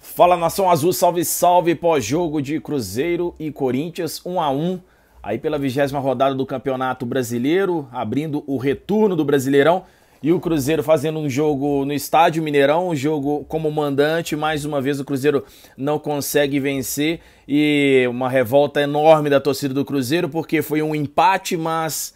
Fala nação azul, salve salve pós-jogo de Cruzeiro e Corinthians 1 a 1 aí pela vigésima rodada do Campeonato Brasileiro, abrindo o retorno do Brasileirão e o Cruzeiro fazendo um jogo no estádio Mineirão, um jogo como mandante, mais uma vez o Cruzeiro não consegue vencer e uma revolta enorme da torcida do Cruzeiro porque foi um empate, mas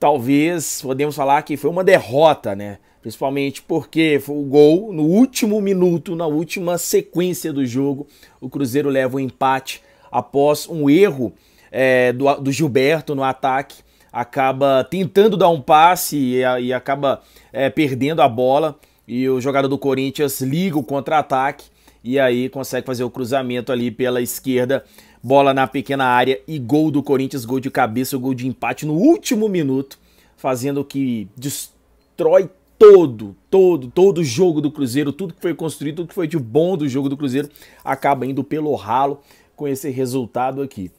talvez podemos falar que foi uma derrota, né? principalmente porque o gol no último minuto, na última sequência do jogo, o Cruzeiro leva o um empate após um erro é, do, do, Gilberto no ataque, acaba tentando dar um passe e, e acaba é, perdendo a bola e o jogador do Corinthians liga o contra-ataque e aí consegue fazer o cruzamento ali pela esquerda, bola na pequena área e gol do Corinthians, gol de cabeça, gol de empate no último minuto, fazendo que destrói todo, todo, todo jogo do Cruzeiro, tudo que foi construído, tudo que foi de bom do jogo do Cruzeiro, acaba indo pelo ralo com esse resultado aqui.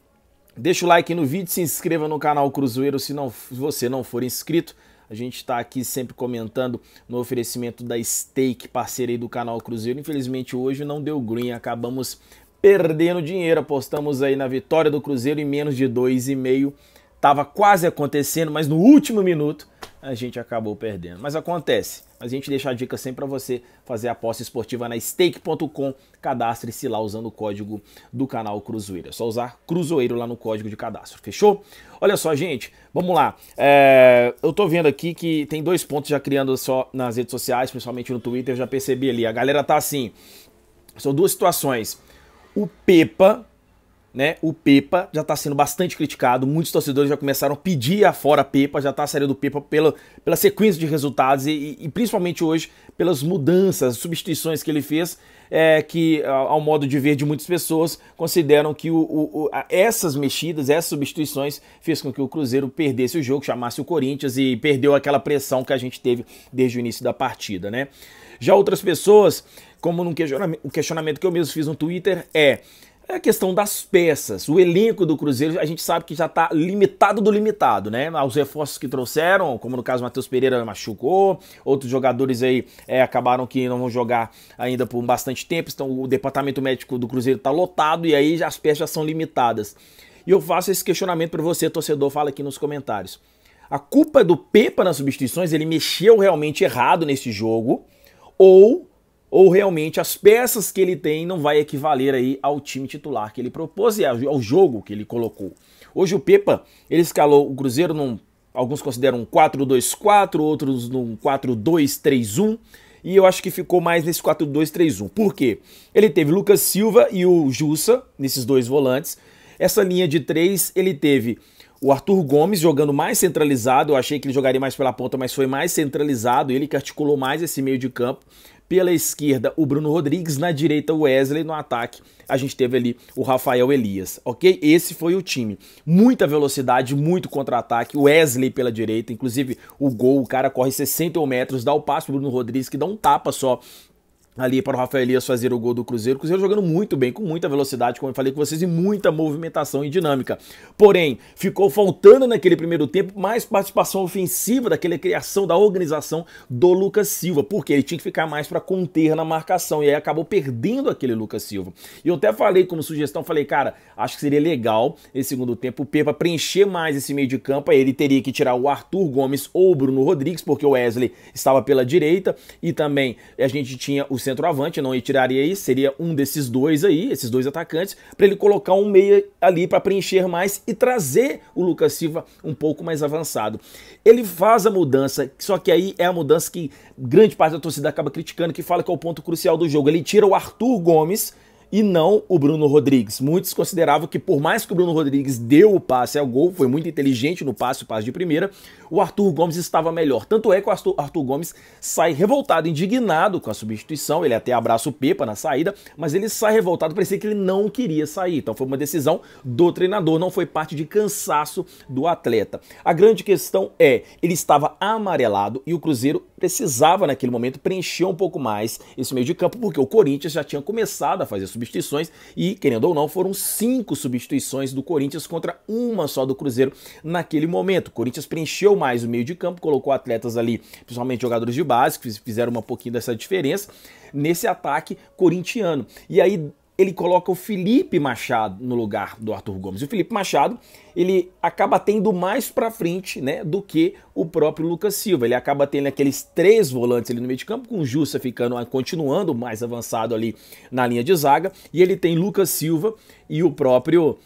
Deixa o like no vídeo, se inscreva no canal Cruzeiro se, não, se você não for inscrito. A gente está aqui sempre comentando no oferecimento da Stake, parceira do canal Cruzeiro. Infelizmente hoje não deu green, acabamos perdendo dinheiro. Apostamos aí na vitória do Cruzeiro em menos de 2,5. Tava quase acontecendo, mas no último minuto a gente acabou perdendo. Mas acontece. Mas a gente deixa a dica sempre para você fazer a aposta esportiva na stake.com. Cadastre-se lá usando o código do canal Cruzeiro. É só usar Cruzeiro lá no código de cadastro. Fechou? Olha só, gente. Vamos lá. É, eu tô vendo aqui que tem dois pontos já criando só nas redes sociais, principalmente no Twitter. Eu já percebi ali. A galera tá assim. São duas situações. O Pepa né? O Pepa já está sendo bastante criticado. Muitos torcedores já começaram a pedir afora Pepa, já está a série do Pepa pela, pela sequência de resultados e, e, principalmente hoje pelas mudanças, substituições que ele fez, é, que ao modo de ver de muitas pessoas consideram que o, o, o, essas mexidas, essas substituições fez com que o Cruzeiro perdesse o jogo, chamasse o Corinthians e perdeu aquela pressão que a gente teve desde o início da partida, né? Já outras pessoas, como num questionamento, o questionamento que eu mesmo fiz no Twitter é é a questão das peças. O elenco do Cruzeiro, a gente sabe que já está limitado do limitado, né? Aos reforços que trouxeram, como no caso o Matheus Pereira machucou, outros jogadores aí é, acabaram que não vão jogar ainda por bastante tempo. Então o departamento médico do Cruzeiro está lotado e aí as peças já são limitadas. E eu faço esse questionamento para você, torcedor, fala aqui nos comentários. A culpa é do Pepa nas substituições, ele mexeu realmente errado nesse jogo, ou ou realmente as peças que ele tem não vai equivaler aí ao time titular que ele propôs e ao jogo que ele colocou. Hoje o Pepa, ele escalou o Cruzeiro num alguns consideram um 4-2-4, outros num 4-2-3-1, e eu acho que ficou mais nesse 4-2-3-1. Por quê? Ele teve Lucas Silva e o Jussa nesses dois volantes. Essa linha de três, ele teve o Arthur Gomes jogando mais centralizado, eu achei que ele jogaria mais pela ponta, mas foi mais centralizado, ele que articulou mais esse meio de campo. Pela esquerda, o Bruno Rodrigues. Na direita, o Wesley. No ataque, a gente teve ali o Rafael Elias, ok? Esse foi o time. Muita velocidade, muito contra-ataque. Wesley pela direita, inclusive o gol, o cara corre 61 metros, dá o passo pro Bruno Rodrigues, que dá um tapa só ali para o Rafael Elias fazer o gol do Cruzeiro. O Cruzeiro jogando muito bem, com muita velocidade, como eu falei com vocês, e muita movimentação e dinâmica. Porém, ficou faltando naquele primeiro tempo mais participação ofensiva daquela criação da organização do Lucas Silva, porque ele tinha que ficar mais para conter na marcação e aí acabou perdendo aquele Lucas Silva. E eu até falei como sugestão, falei, cara, acho que seria legal esse segundo tempo o Pepa preencher mais esse meio de campo, aí ele teria que tirar o Arthur Gomes ou o Bruno Rodrigues, porque o Wesley estava pela direita e também a gente tinha o centroavante, não tiraria aí, seria um desses dois aí, esses dois atacantes, para ele colocar um meia ali para preencher mais e trazer o Lucas Silva um pouco mais avançado. Ele faz a mudança, só que aí é a mudança que grande parte da torcida acaba criticando, que fala que é o ponto crucial do jogo. Ele tira o Arthur Gomes e não o Bruno Rodrigues. Muitos consideravam que, por mais que o Bruno Rodrigues deu o passe ao gol, foi muito inteligente no passe, o passe de primeira, o Arthur Gomes estava melhor. Tanto é que o Arthur, Arthur Gomes sai revoltado, indignado com a substituição. Ele até abraça o Pepa na saída, mas ele sai revoltado, parecia que ele não queria sair. Então foi uma decisão do treinador, não foi parte de cansaço do atleta. A grande questão é, ele estava amarelado e o Cruzeiro precisava naquele momento preencher um pouco mais esse meio de campo, porque o Corinthians já tinha começado a fazer substituições e, querendo ou não, foram cinco substituições do Corinthians contra uma só do Cruzeiro naquele momento. O Corinthians preencheu mais o meio de campo, colocou atletas ali, principalmente jogadores de base, que fizeram um pouquinho dessa diferença nesse ataque corintiano. E aí, ele coloca o Felipe Machado no lugar do Arthur Gomes. O Felipe Machado, ele acaba tendo mais para frente, né, do que o próprio Lucas Silva. Ele acaba tendo aqueles três volantes ali no meio de campo, com o Justa ficando ah, continuando mais avançado ali na linha de zaga, e ele tem Lucas Silva e o próprio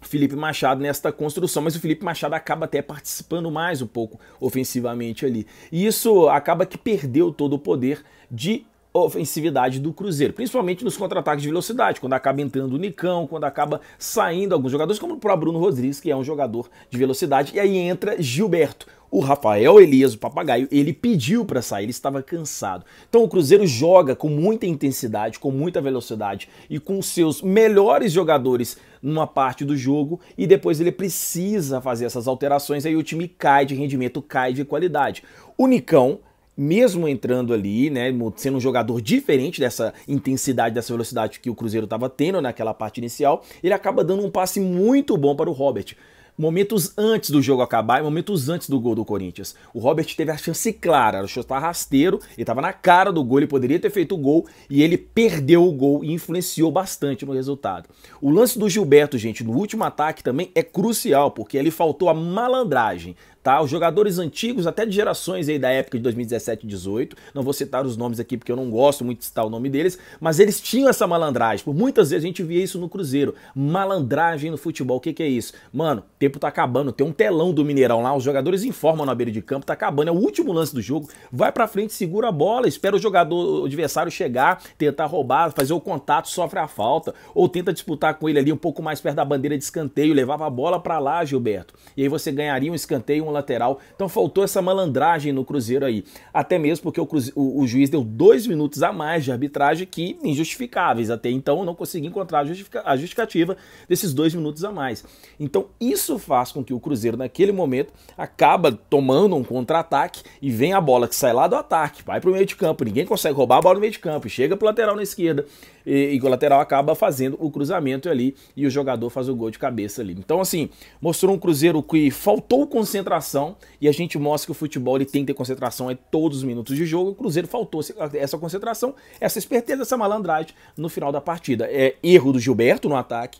Felipe Machado nesta construção, mas o Felipe Machado acaba até participando mais um pouco ofensivamente ali. E isso acaba que perdeu todo o poder de ofensividade do Cruzeiro, principalmente nos contra-ataques de velocidade, quando acaba entrando o Nicão, quando acaba saindo alguns jogadores, como o próprio Bruno Rodrigues, que é um jogador de velocidade, e aí entra Gilberto. O Rafael Elias, o papagaio, ele pediu para sair, ele estava cansado. Então o Cruzeiro joga com muita intensidade, com muita velocidade e com seus melhores jogadores numa parte do jogo e depois ele precisa fazer essas alterações, aí o time cai de rendimento, cai de qualidade. O Nicão mesmo entrando ali, né, sendo um jogador diferente dessa intensidade, dessa velocidade que o Cruzeiro estava tendo naquela parte inicial, ele acaba dando um passe muito bom para o Robert momentos antes do jogo acabar e momentos antes do gol do Corinthians. O Robert teve a chance clara, o chutar rasteiro, ele estava na cara do gol, ele poderia ter feito o gol e ele perdeu o gol e influenciou bastante no resultado. O lance do Gilberto, gente, no último ataque também é crucial, porque ele faltou a malandragem. Tá? Os jogadores antigos, até de gerações aí da época de 2017 e 18, não vou citar os nomes aqui porque eu não gosto muito de citar o nome deles, mas eles tinham essa malandragem. Por muitas vezes a gente via isso no Cruzeiro. Malandragem no futebol, o que, que é isso? Mano, tem tempo tá acabando. Tem um telão do Mineirão lá, os jogadores informam na beira de campo, tá acabando. É o último lance do jogo. Vai pra frente, segura a bola, espera o jogador, o adversário chegar, tentar roubar, fazer o contato, sofre a falta. Ou tenta disputar com ele ali um pouco mais perto da bandeira de escanteio, levava a bola pra lá, Gilberto. E aí você ganharia um escanteio, um lateral. Então faltou essa malandragem no Cruzeiro aí. Até mesmo porque o, Cruzeiro, o, o juiz deu dois minutos a mais de arbitragem que injustificáveis. Até então eu não consegui encontrar a justificativa desses dois minutos a mais. Então isso faz com que o Cruzeiro, naquele momento, acaba tomando um contra-ataque e vem a bola que sai lá do ataque, vai para o meio de campo. Ninguém consegue roubar a bola no meio de campo, chega para lateral na esquerda e, e o lateral acaba fazendo o cruzamento ali e o jogador faz o gol de cabeça ali. Então, assim, mostrou um Cruzeiro que faltou concentração e a gente mostra que o futebol ele tem que ter concentração em é todos os minutos de jogo. O Cruzeiro faltou essa concentração, essa esperteza, essa malandragem no final da partida. É erro do Gilberto no ataque,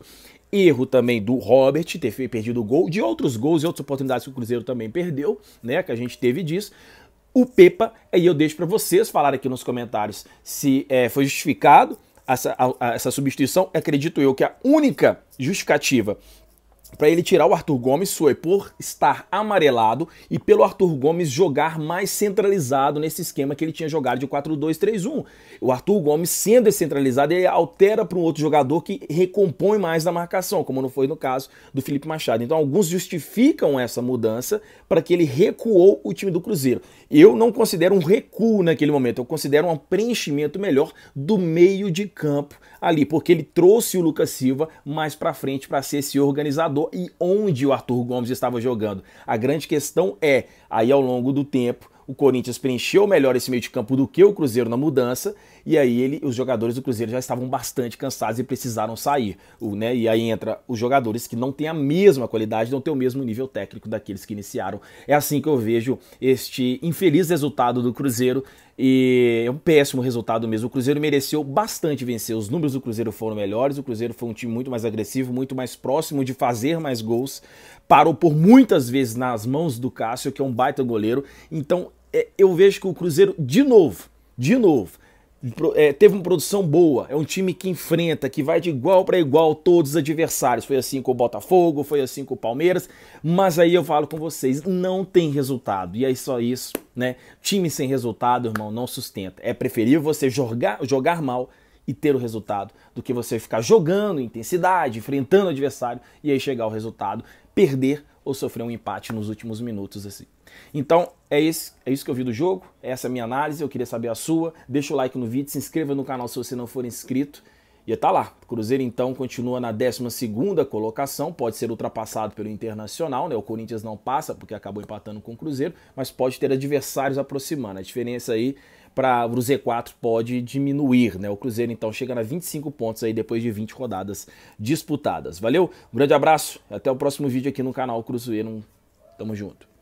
erro também do Robert ter perdido o gol, de outros gols e outras oportunidades que o Cruzeiro também perdeu, né? Que a gente teve disso. O Pepa, aí eu deixo para vocês falar aqui nos comentários se é, foi justificado essa, a, a, essa substituição. Acredito eu que a única justificativa para ele tirar o Arthur Gomes foi por estar amarelado e pelo Arthur Gomes jogar mais centralizado nesse esquema que ele tinha jogado de 4-2-3-1. O Arthur Gomes sendo descentralizado, ele altera para um outro jogador que recompõe mais na marcação, como não foi no caso do Felipe Machado. Então alguns justificam essa mudança para que ele recuou o time do Cruzeiro. Eu não considero um recuo naquele momento, eu considero um preenchimento melhor do meio de campo ali, porque ele trouxe o Lucas Silva mais para frente para ser esse organizador jogador e onde o Arthur Gomes estava jogando. A grande questão é, aí ao longo do tempo, o Corinthians preencheu melhor esse meio de campo do que o Cruzeiro na mudança, e aí ele, os jogadores do Cruzeiro já estavam bastante cansados e precisaram sair. O, né, e aí entra os jogadores que não têm a mesma qualidade, não têm o mesmo nível técnico daqueles que iniciaram. É assim que eu vejo este infeliz resultado do Cruzeiro e é um péssimo resultado mesmo. O Cruzeiro mereceu bastante vencer. Os números do Cruzeiro foram melhores. O Cruzeiro foi um time muito mais agressivo, muito mais próximo de fazer mais gols. Parou por muitas vezes nas mãos do Cássio, que é um baita goleiro. Então é, eu vejo que o Cruzeiro, de novo, de novo, é, teve uma produção boa, é um time que enfrenta, que vai de igual para igual todos os adversários. Foi assim com o Botafogo, foi assim com o Palmeiras, mas aí eu falo com vocês, não tem resultado. E é só isso, né? Time sem resultado, irmão, não sustenta. É preferível você jogar, jogar mal e ter o resultado do que você ficar jogando intensidade, enfrentando o adversário e aí chegar ao resultado, perder ou sofrer um empate nos últimos minutos assim. Então, é, isso, é isso que eu vi do jogo, é essa é a minha análise, eu queria saber a sua. Deixa o like no vídeo, se inscreva no canal se você não for inscrito. E tá lá. O Cruzeiro então continua na 12ª colocação, pode ser ultrapassado pelo Internacional, né? O Corinthians não passa porque acabou empatando com o Cruzeiro, mas pode ter adversários aproximando. A diferença aí para o Z4 pode diminuir, né? O Cruzeiro então chega a 25 pontos aí depois de 20 rodadas disputadas. Valeu? Um grande abraço, até o próximo vídeo aqui no canal Cruzeiro. Tamo junto.